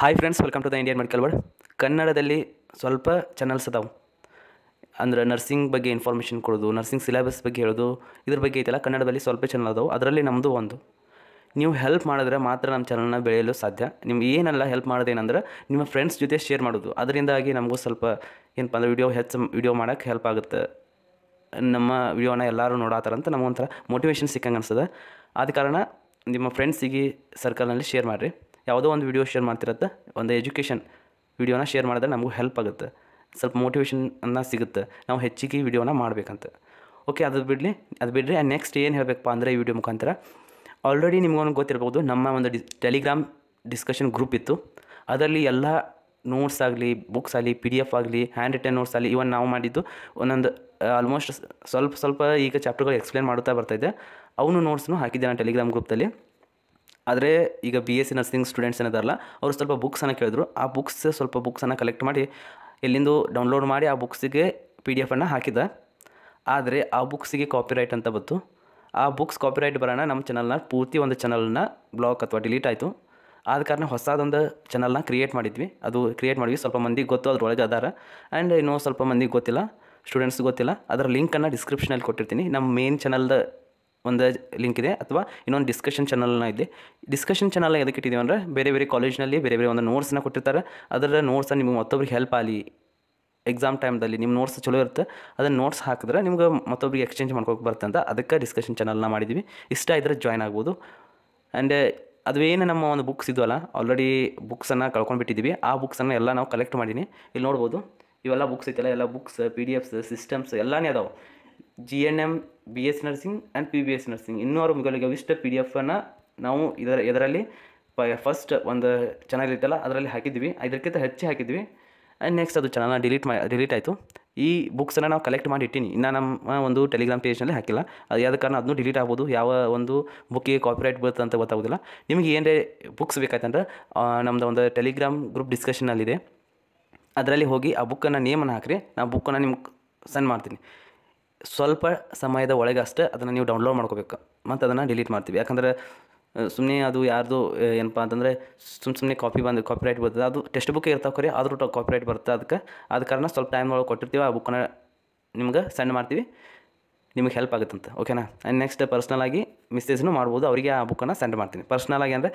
hi friends welcome to the Indian medical word ಕನ್ನಡದಲ್ಲಿ ಸ್ವಲ್ಪ channels ಅದಾವೆ ಅಂದ್ರೆ ನರ್ಸಿಂಗ್ ಬಗ್ಗೆ ಇನ್ಫಾರ್ಮೇಷನ್ ಕೊಡೋದು ನರ್ಸಿಂಗ್ ಸಿಲೆಬಸ್ ಬಗ್ಗೆ ಹೇಳೋದು ಇದ್ರ ಬಗ್ಗೆ ಐತಲ್ಲ ಕನ್ನಡದಲ್ಲಿ ಸ್ವಲ್ಪ ಚಾನಲ್ ಅದಾವೆ ಅದರಲ್ಲಿ ನಮ್ಮದು ಒಂದು ನೀವು ಹೆಲ್ಪ್ ಮಾಡಿದ್ರೆ ಮಾತ್ರ ನಮ್ಮ ಚಾನಲ್ನ ಬೆಳೆಯಲು ಸಾಧ್ಯ ನಿಮ್ಗೆ ಏನೆಲ್ಲ ಹೆಲ್ಪ್ ಮಾಡೋದೇನಂದ್ರೆ ನಿಮ್ಮ ಫ್ರೆಂಡ್ಸ್ ಜೊತೆ ಶೇರ್ ಮಾಡೋದು ಅದರಿಂದಾಗಿ ನಮಗೂ ಸ್ವಲ್ಪ ಏನಪ್ಪ ಅಂದ್ರೆ ವಿಡಿಯೋ ಹೆಚ್ಚು ವಿಡಿಯೋ ಮಾಡೋಕ್ಕೆ ಹೆಲ್ಪ್ ಆಗುತ್ತೆ ನಮ್ಮ ವೀಡಿಯೋನ ಎಲ್ಲರೂ ನೋಡಾತರಂತ ನಮಗೊಂಥರ ಮೋಟಿವೇಶನ್ ಸಿಕ್ಕಂಗೆ ಅನಿಸ್ತದೆ ಆದ ಕಾರಣ ನಿಮ್ಮ ಫ್ರೆಂಡ್ಸಿಗೆ ಸರ್ಕಲ್ನಲ್ಲಿ ಶೇರ್ ಮಾಡಿರಿ ಯಾವುದೋ ಒಂದು ವಿಡಿಯೋ ಶೇರ್ ಮಾಡ್ತಿರತ್ತೆ ಒಂದು ಎಜುಕೇಷನ್ ವಿಡಿಯೋನ ಶೇರ್ ಮಾಡಿದ್ರೆ ನಮಗೂ ಹೆಲ್ಪ್ ಆಗುತ್ತೆ ಸ್ವಲ್ಪ ಮೋಟಿವೇಶನ್ ಅನ್ನ ಸಿಗುತ್ತೆ ನಾವು ಹೆಚ್ಚಿಗೆ ವಿಡಿಯೋನ ಮಾಡಬೇಕಂತ ಓಕೆ ಅದು ಬಿಡಲಿ ಅದು ಬಿಡ್ರಿ ನೆಕ್ಸ್ಟ್ ಏನು ಹೇಳಬೇಕಪ್ಪ ಅಂದರೆ ಈ ವಿಡಿಯೋ ಮುಖಾಂತರ ಆಲ್ರೆಡಿ ನಿಮ್ಗೊಂದು ಗೊತ್ತಿರ್ಬೋದು ನಮ್ಮ ಒಂದು ಡಿ ಟೆಲಿಗ್ರಾಮ್ ಡಿಸ್ಕಷನ್ ಗ್ರೂಪ್ ಇತ್ತು ಅದರಲ್ಲಿ ಎಲ್ಲ ನೋಟ್ಸ್ ಆಗಲಿ ಬುಕ್ಸ್ ಆಗಲಿ ಪಿ ಡಿ ಎಫ್ ಆಗಲಿ ಹ್ಯಾಂಡ್ ರಿಟನ್ ನೋಟ್ಸ್ ಆಗಲಿ ಇವನ್ ನಾವು ಮಾಡಿದ್ದು ಒಂದೊಂದು ಆಲ್ಮೋಸ್ಟ್ ಸ್ವಲ್ಪ ಸ್ವಲ್ಪ ಈಗ ಚಾಪ್ಟರ್ಗಳು ಎಕ್ಸ್ಪ್ಲೇನ್ ಮಾಡುತ್ತಾ ಬರ್ತಾಯಿದೆ ಅವನು ನೋಟ್ಸ್ನು ಹಾಕಿದ್ದೆ ನಾನು ಟೆಲಿಗ್ರಾಮ್ ಗ್ರೂಪ್ದಲ್ಲಿ ಆದರೆ ಈಗ B S C nursing students ಏನಿದಾರಲ್ಲ ಅವರು ಸ್ವಲ್ಪ ಬುಕ್ಸನ್ನು ಕೇಳಿದ್ರು ಆ ಬುಕ್ಸ್ ಸ್ವಲ್ಪ ಬುಕ್ಸನ್ನು ಕಲೆಕ್ಟ್ ಮಾಡಿ ಎಲ್ಲಿಂದು ಡೌನ್ಲೋಡ್ ಮಾಡಿ ಆ ಬುಕ್ಸಿಗೆ ಪಿ ಡಿ ಎಫನ್ನು ಹಾಕಿದ ಆದರೆ ಆ ಬುಕ್ಸಿಗೆ ಕಾಪಿರೈಟ್ ಅಂತ ಬಂತು ಆ ಬುಕ್ಸ್ ಕಾಪಿರೈಟ್ ಬರೋಣ ನಮ್ಮ ಚಾನಲ್ನ ಪೂರ್ತಿ ಒಂದು ಚಾನಲ್ನ ಬ್ಲಾಕ್ ಅಥವಾ ಡಿಲೀಟ್ ಆಯಿತು ಆದ ಕಾರಣ ಹೊಸದೊಂದು ಚಾನಲ್ನ ಕ್ರಿಯೇಟ್ ಮಾಡಿದ್ವಿ ಅದು ಕ್ರಿಯೇಟ್ ಮಾಡಿದ್ವಿ ಸ್ವಲ್ಪ ಮಂದಿಗೆ ಗೊತ್ತು ಅದ್ರೊಳಗೆ ಅದಾರ ಆ್ಯಂಡ್ ಇನ್ನೂ ಸ್ವಲ್ಪ ಮಂದಿಗೆ ಗೊತ್ತಿಲ್ಲ ಸ್ಟೂಡೆಂಟ್ಸ್ ಗೊತ್ತಿಲ್ಲ ಅದರ ಲಿಂಕನ್ನು ಡಿಸ್ಕ್ರಿಪ್ಷನಲ್ಲಿ ಕೊಟ್ಟಿರ್ತೀನಿ ನಮ್ಮ ಮೇನ್ ಚಾನಲ್ದ ಒಂದು ಲಿಂಕ್ ಇದೆ ಅಥವಾ ಇನ್ನೊಂದು ಡಿಸ್ಕಷನ್ ಚಾನಲ್ನ ಇದೆ ಡಿಸ್ಕಷನ್ ಚಾನಲ್ ಎದಕ್ಕೆ ಇಟ್ಟಿದ್ದೀವಿ ಅಂದರೆ ಬೇರೆ ಬೇರೆ ಕಾಲೇಜ್ನಲ್ಲಿ ಬೇರೆ ಬೇರೆ ಒಂದು ನೋಟ್ಸ್ನ ಕೊಟ್ಟಿರ್ತಾರೆ ಅದರ ನೋಟ್ಸ್ ನಿಮಗೆ ಮತ್ತೊಬ್ರಿಗೆ ಹೆಲ್ಪ್ ಆಗಲಿ ಎಕ್ಸಾಮ್ ಟೈಮ್ದಲ್ಲಿ ನಿಮ್ಮ ನೋಟ್ಸ್ ಚಲೋ ಇರುತ್ತೆ ಅದನ್ನು ನೋಟ್ಸ್ ಹಾಕಿದ್ರೆ ನಿಮ್ಗೆ ಮತ್ತೊಬ್ರಿಗೆ ಎಕ್ಸ್ಚೇಂಜ್ ಮಾಡ್ಕೋಕೆ ಬರುತ್ತೆ ಅಂತ ಅದಕ್ಕೆ ಡಿಸ್ಕಷನ್ ಚಾನಲ್ನ ಮಾಡಿದ್ದೀವಿ ಇಷ್ಟ ಇದ್ದರೆ ಜಾಯ್ನ್ ಆಗ್ಬೋದು ಆ್ಯಂಡ್ ಅದು ಏನು ನಮ್ಮ ಒಂದು ಬುಕ್ಸ್ ಇದ್ವಲ್ಲ ಆಲ್ರೆಡಿ ಬುಕ್ಸನ್ನು ಕಳ್ಕೊಂಡ್ಬಿಟ್ಟಿದ್ದೀವಿ ಆ ಬುಕ್ಸನ್ನು ಎಲ್ಲ ನಾವು ಕಲೆಕ್ಟ್ ಮಾಡೀನಿ ಇಲ್ಲಿ ನೋಡ್ಬೋದು ಇವೆಲ್ಲ ಬುಕ್ಸ್ ಐತೆಲ್ಲ ಎಲ್ಲ books P D Fs systems ಎಲ್ಲನೇ ಅದಾವೆ G N M B S nursing and P B S nursing ಇನ್ನೂ ಅವ್ರ ಇಷ್ಟ ಪಿ ಡಿ ಎಫನ್ನು ನಾವು ಇದರ ಇದರಲ್ಲಿ ಪ ಫಸ್ಟ್ ಒಂದು ಚಾನಲ್ ಇತ್ತಲ್ಲ ಅದರಲ್ಲಿ ಹಾಕಿದ್ವಿ ಇದಕ್ಕಿಂತ ಹೆಚ್ಚು ಹಾಕಿದ್ವಿ ಆ್ಯಂಡ್ ನೆಕ್ಸ್ಟ್ ಅದು ಚೆನ್ನಾಗಿ ಡಿಲೀಟ್ ಮಾ ಡಿಲೀಟ್ ಆಯಿತು ಈ ಬುಕ್ಸನ್ನು ನಾವು ಕಲೆಕ್ಟ್ ಮಾಡಿ ಇಟ್ಟಿನಿ ಇನ್ನು ನಮ್ಮ ಒಂದು ಟೆಲಿಗ್ರಾಮ್ ಪೇಜ್ನಲ್ಲಿ ಹಾಕಿಲ್ಲ ಅದು ಯಾವ ಕಾರಣ ಅದನ್ನು ಡಿಲೀಟ್ ಆಗ್ಬೋದು ಯಾವ ಒಂದು ಬುಕ್ಕಿಗೆ ಕಾಪಿರೈಟ್ ಬರುತ್ತೆ ಅಂತ ಗೊತ್ತಾಗೋದಿಲ್ಲ ನಿಮಗೆ ಏನೇ ಬುಕ್ಸ್ ಬೇಕಾಯ್ತಂದ್ರೆ ನಮ್ಮದು ಒಂದು ಟೆಲಿಗ್ರಾಮ್ ಗ್ರೂಪ್ ಡಿಸ್ಕಷನಲ್ಲಿದೆ ಅದರಲ್ಲಿ ಹೋಗಿ ಆ ಬುಕ್ಕನ್ನು ನೇಮನ್ನು ಹಾಕಿರಿ ನಾನು ಬುಕ್ಕನ್ನು ನಿಮ್ಗೆ ಸೆಂಡ್ ಮಾಡ್ತೀನಿ ಸ್ವಲ್ಪ ಸಮಯದ ಅಷ್ಟೇ ಅದನ್ನು ನೀವು ಡೌನ್ಲೋಡ್ ಮಾಡ್ಕೋಬೇಕು ಮತ್ತು ಅದನ್ನು ಡಿಲೀಟ್ ಮಾಡ್ತೀವಿ ಯಾಕಂದರೆ ಸುಮ್ಮನೆ ಅದು ಯಾರ್ದು ಏನಪ್ಪ ಅಂತಂದರೆ ಸುಮ್ಮ ಸುಮ್ಮನೆ ಕಾಪಿ ಬಂದು ರೈಟ್ ಬರ್ತದೆ ಅದು ಟೆಕ್ಸ್ಟ್ ಬುಕ್ಕೇ ಇರ್ತಾವೆ ಖರೀ ಆದರೂ ರೈಟ್ ಬರುತ್ತೆ ಅದಕ್ಕೆ ಅದ ಕಾರಣ ಸ್ವಲ್ಪ ಟೈಮ್ ಒಳಗೆ ಕೊಟ್ಟಿರ್ತೀವಿ ಆ ಬುಕ್ಕನ್ನು ನಿಮ್ಗೆ ಸೆಂಡ್ ಮಾಡ್ತೀವಿ ನಿಮಗೆ ಹೆಲ್ಪ್ ಆಗುತ್ತಂತ ಓಕೆನಾ ಆ್ಯಂಡ್ ನೆಕ್ಸ್ಟ್ ಪರ್ಸ್ನಲಾಗಿ ಮೆಸೇಜ್ನೂ ಮಾಡ್ಬೋದು ಅವರಿಗೆ ಆ ಬುಕ್ಕನ್ನು ಸೆಂಡ್ ಮಾಡ್ತೀನಿ ಪರ್ಸ್ನಲಾಗಿ ಅಂದರೆ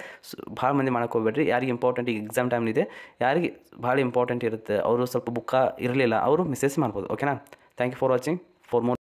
ಭಾಳ ಮಂದಿ ಮಾಡ್ಕೋಬೇಡ್ರಿ ಹೋಗ್ಬೇಡ್ರಿ ಯಾರಿಗೆ ಇಂಪಾರ್ಟೆಂಟ್ ಈಗ ಎಕ್ಸಾಮ್ ಟೈಮ್ ಇದೆ ಯಾರಿಗೆ ಭಾಳ ಇಂಪಾರ್ಟೆಂಟ್ ಇರುತ್ತೆ ಅವರು ಸ್ವಲ್ಪ ಬುಕ್ಕ ಇರಲಿಲ್ಲ ಅವರು ಮಿಸ್ಸೇಜ್ ಮಾಡ್ಬೋದು ಓಕೆನಾ thank you for watching por